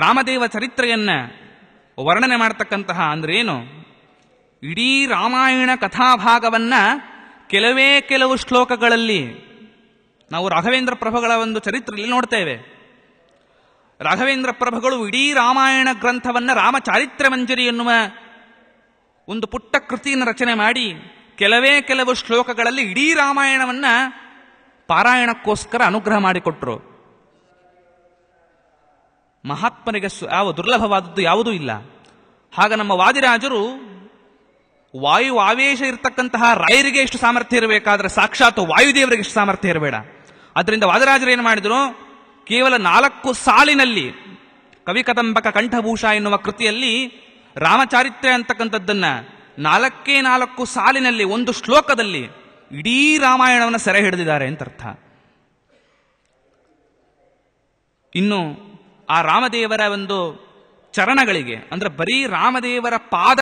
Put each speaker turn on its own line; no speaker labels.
ರಾಮದೇವ ಚರಿತ್ರೆಯನ್ನ ವರ್ಣನೆ ಮಾಡ್ತಕ್ಕಂತಹ ಅಂದ್ರೆ ಏನು ಇಡೀ ರಾಮಾಯಣ ಕಥಾಭಾಗವನ್ನ ಕೆಲವೇ ಕೆಲವು ಶ್ಲೋಕಗಳಲ್ಲಿ ನಾವು ರಾಘವೇಂದ್ರ ಪ್ರಭುಗಳ ಒಂದು ಚರಿತ್ರೆಯಲ್ಲಿ ನೋಡ್ತೇವೆ ರಾಘವೇಂದ್ರ ಪ್ರಭುಗಳು ಇಡೀ ರಾಮಾಯಣ ಗ್ರಂಥವನ್ನು ರಾಮಚಾರಿತ್ರ್ಯ ಮಂಜರಿ ಎನ್ನುವ ಒಂದು ಪುಟ್ಟ ಕೃತಿಯನ್ನು ರಚನೆ ಮಾಡಿ ಕೆಲವೇ ಕೆಲವು ಶ್ಲೋಕಗಳಲ್ಲಿ ಇಡೀ ರಾಮಾಯಣವನ್ನು ಪಾರಾಯಣಕ್ಕೋಸ್ಕರ ಅನುಗ್ರಹ ಮಾಡಿಕೊಟ್ರು ಮಹಾತ್ಮನಿಗೆ ಯಾವ ದುರ್ಲಭವಾದದ್ದು ಯಾವುದೂ ಇಲ್ಲ ಹಾಗ ನಮ್ಮ ವಾದಿರಾಜರು ವಾಯು ಆವೇಶ ಇರತಕ್ಕಂತಹ ರಾಯರಿಗೆ ಎಷ್ಟು ಸಾಮರ್ಥ್ಯ ಇರಬೇಕಾದ್ರೆ ಸಾಕ್ಷಾತ್ ವಾಯುದೇವರಿಗೆ ಎಷ್ಟು ಸಾಮರ್ಥ್ಯ ಇರಬೇಡ ಅದರಿಂದ ವಾದರಾಜರು ಏನು ಮಾಡಿದರು ಕೇವಲ ನಾಲ್ಕು ಸಾಲಿನಲ್ಲಿ ಕವಿಕದಂಬಕ ಕಂಠಭೂಷ ಎನ್ನುವ ಕೃತಿಯಲ್ಲಿ ರಾಮಚಾರಿತ್ರೆ ಅಂತಕ್ಕಂಥದ್ದನ್ನು ನಾಲ್ಕೇ ನಾಲ್ಕು ಸಾಲಿನಲ್ಲಿ ಒಂದು ಶ್ಲೋಕದಲ್ಲಿ ಇಡೀ ರಾಮಾಯಣವನ್ನು ಸೆರೆ ಹಿಡಿದಿದ್ದಾರೆ ಅಂತ ಅರ್ಥ ಇನ್ನು ಆ ರಾಮದೇವರ ಒಂದು ಚರಣಗಳಿಗೆ ಅಂದ್ರೆ ಬರೀ ರಾಮದೇವರ ಪಾದ